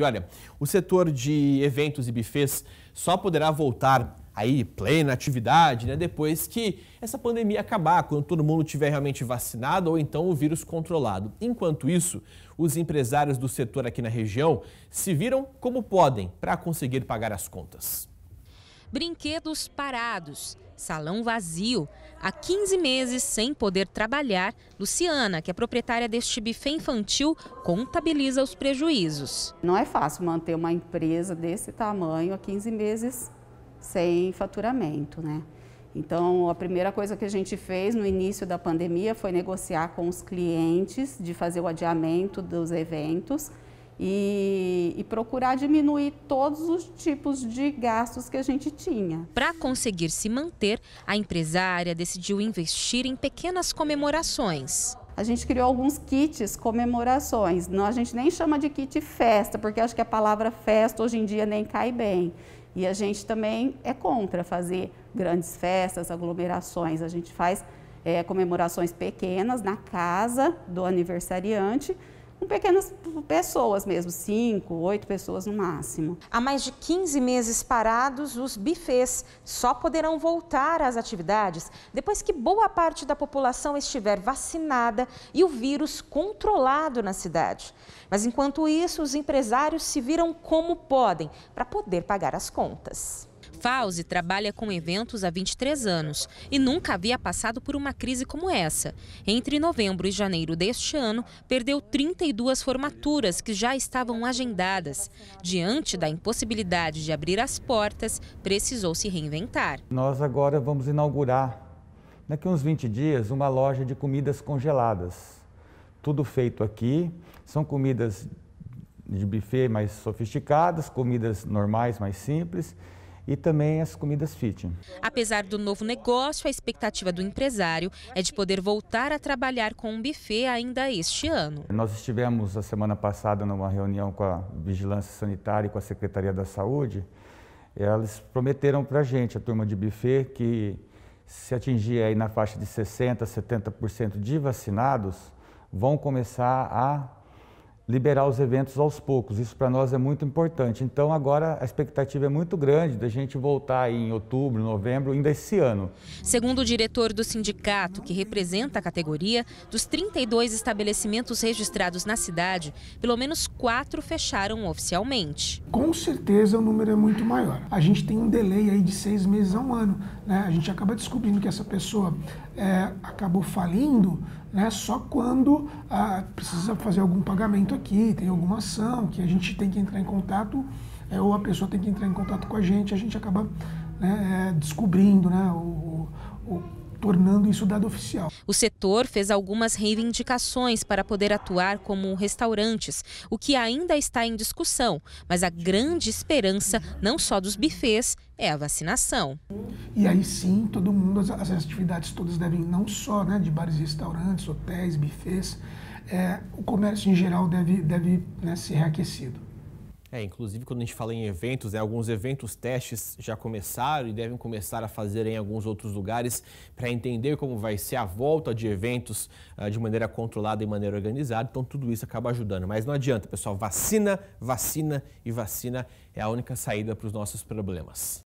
E olha, o setor de eventos e bufês só poderá voltar aí plena atividade, né, depois que essa pandemia acabar, quando todo mundo tiver realmente vacinado ou então o vírus controlado. Enquanto isso, os empresários do setor aqui na região se viram como podem para conseguir pagar as contas brinquedos parados, salão vazio. Há 15 meses sem poder trabalhar, Luciana, que é proprietária deste buffet infantil, contabiliza os prejuízos. Não é fácil manter uma empresa desse tamanho há 15 meses sem faturamento, né? Então, a primeira coisa que a gente fez no início da pandemia foi negociar com os clientes de fazer o adiamento dos eventos e, e, procurar diminuir todos os tipos de gastos que a gente tinha. Para conseguir se manter, a empresária decidiu investir em pequenas comemorações. A gente criou alguns kits comemorações. Não, a gente nem chama de kit festa, porque acho que a palavra festa hoje em dia nem cai bem. E a gente também é contra fazer grandes festas, aglomerações. A gente faz é, comemorações pequenas na casa do aniversariante com pequenas pessoas mesmo, cinco, oito pessoas no máximo. Há mais de 15 meses parados, os bufês só poderão voltar às atividades depois que boa parte da população estiver vacinada e o vírus controlado na cidade. Mas enquanto isso, os empresários se viram como podem para poder pagar as contas. Fauzi trabalha com eventos há 23 anos e nunca havia passado por uma crise como essa. Entre novembro e janeiro deste ano, perdeu 32 formaturas que já estavam agendadas. Diante da impossibilidade de abrir as portas, precisou se reinventar. Nós agora vamos inaugurar, daqui uns 20 dias, uma loja de comidas congeladas. Tudo feito aqui, são comidas de buffet mais sofisticadas, comidas normais mais simples e também as comidas fit. Apesar do novo negócio, a expectativa do empresário é de poder voltar a trabalhar com um buffet ainda este ano. Nós estivemos a semana passada numa reunião com a Vigilância Sanitária e com a Secretaria da Saúde. Elas prometeram para a gente, a turma de buffet, que se atingir aí na faixa de 60%, 70% de vacinados, vão começar a liberar os eventos aos poucos. Isso para nós é muito importante. Então agora a expectativa é muito grande da gente voltar em outubro, novembro, ainda esse ano. Segundo o diretor do sindicato, que representa a categoria, dos 32 estabelecimentos registrados na cidade, pelo menos quatro fecharam oficialmente. Com certeza o número é muito maior. A gente tem um delay aí de seis meses a um ano. Né? A gente acaba descobrindo que essa pessoa é, acabou falindo né? só quando ah, precisa fazer algum pagamento aqui, tem alguma ação que a gente tem que entrar em contato, é, ou a pessoa tem que entrar em contato com a gente, a gente acaba né, é, descobrindo né, o, tornando isso dado oficial. O setor fez algumas reivindicações para poder atuar como restaurantes, o que ainda está em discussão, mas a grande esperança, não só dos bufês, é a vacinação. E aí sim, todo mundo, as, as atividades todas devem, não só né, de bares e restaurantes, hotéis, bufês, é, o comércio em geral deve, deve né, ser reaquecido. É, inclusive quando a gente fala em eventos, né, alguns eventos testes já começaram e devem começar a fazer em alguns outros lugares para entender como vai ser a volta de eventos uh, de maneira controlada e maneira organizada. Então tudo isso acaba ajudando. Mas não adianta, pessoal. Vacina, vacina e vacina é a única saída para os nossos problemas.